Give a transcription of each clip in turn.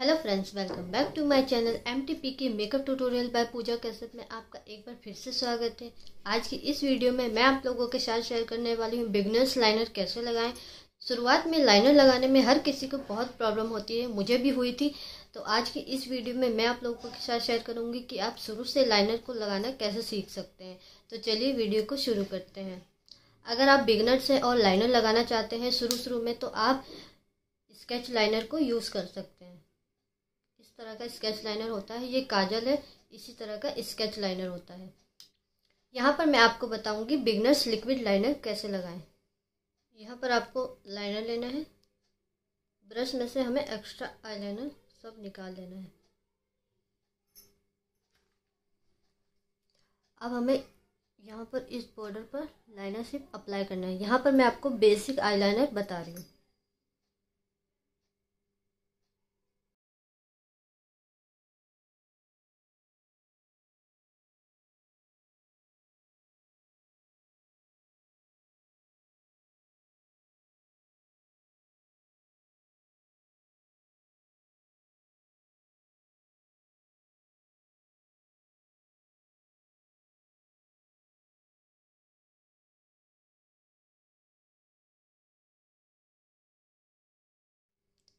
hello friends welcome back to my channel M K makeup tutorial by Pooja कैसेट में आपका एक बार फिर से स्वागत है आज की इस वीडियो में मैं आप लोगों के साथ शेयर करने वाली हूँ बिगनर्स लाइनर कैसे लगाएं शुरुआत में लाइनर लगाने में हर किसी को बहुत प्रॉब्लम होती है मुझे भी हुई थी तो आज की इस वीडियो में मैं आप लोगों के साथ शेयर करूँगी कि आप शुरू से लाइनर को लगाना कैसे सीख सकते हैं तो चलिए वीडियो को शुरू करते हैं अगर आप बिगनर्स हैं और लाइनर लगाना चाहते हैं शुरू शुरू में तो आप स्केच लाइनर को यूज़ कर सकते हैं तरह का स्केच लाइनर होता है ये काजल है इसी तरह का स्केच लाइनर होता है यहाँ पर मैं आपको बताऊँगी बिगनर्स लिक्विड लाइनर कैसे लगाएं यहाँ पर आपको लाइनर लेना है ब्रश में से हमें एक्स्ट्रा आईलाइनर सब निकाल लेना है अब हमें यहाँ पर इस बॉर्डर पर लाइनर सिर्फ अप्लाई करना है यहाँ पर मैं आपको बेसिक आईलाइनर बता रही हूँ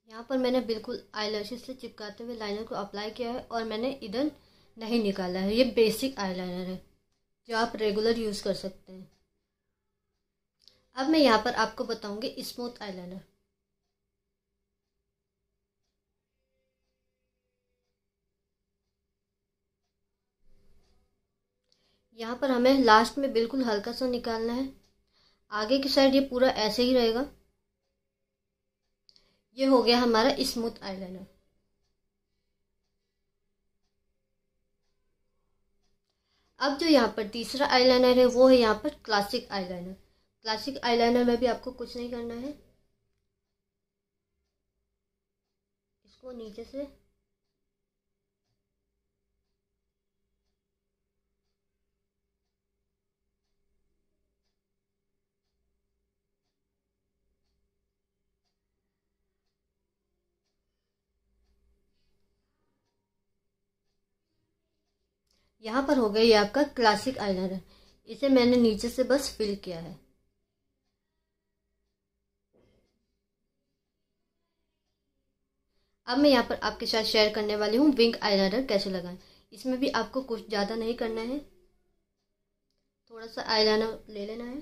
यहाँ पर मैंने बिल्कुल आई से चिपकाते हुए लाइनर को अप्लाई किया है और मैंने इधर नहीं निकाला है ये बेसिक आईलाइनर है जो आप रेगुलर यूज़ कर सकते हैं अब मैं यहाँ पर आपको बताऊँगी स्मूथ आईलाइनर यहाँ पर हमें लास्ट में बिल्कुल हल्का सा निकालना है आगे की साइड ये पूरा ऐसे ही रहेगा ये हो गया हमारा स्मूथ आईलाइनर अब जो यहाँ पर तीसरा आईलाइनर है वो है यहाँ पर क्लासिक आईलाइनर क्लासिक आईलाइनर में भी आपको कुछ नहीं करना है इसको नीचे से यहाँ पर हो गया ये आपका क्लासिक आइलर है इसे मैंने नीचे से बस फिल किया है अब मैं यहाँ पर आपके साथ शेयर करने वाली हूँ विंग आईलाइनर कैसे लगाएं इसमें भी आपको कुछ ज़्यादा नहीं करना है थोड़ा सा आईलाइनर ले लेना है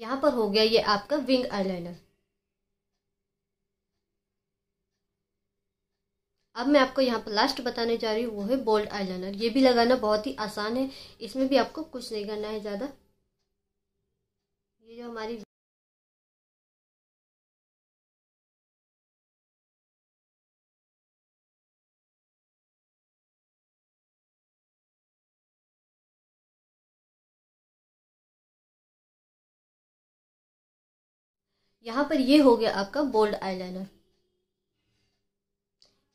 यहाँ पर हो गया ये आपका विंग आईलाइनर अब मैं आपको यहाँ पर लास्ट बताने जा रही हूँ वो है बोल्ड आईलाइनर ये भी लगाना बहुत ही आसान है इसमें भी आपको कुछ नहीं करना है ज़्यादा ये जो हमारी यहाँ पर ये हो गया आपका बोल्ड आईलाइनर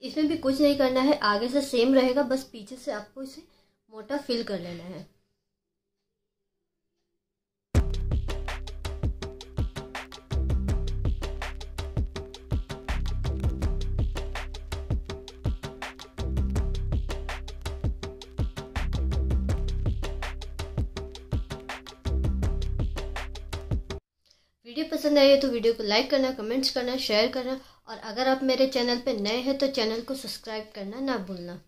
इसमें भी कुछ नहीं करना है आगे से सेम रहेगा बस पीछे से आपको इसे मोटा फिल कर लेना है वीडियो पसंद आई है तो वीडियो को लाइक करना कमेंट्स करना शेयर करना और अगर आप मेरे चैनल पर नए हैं तो चैनल को सब्सक्राइब करना ना भूलना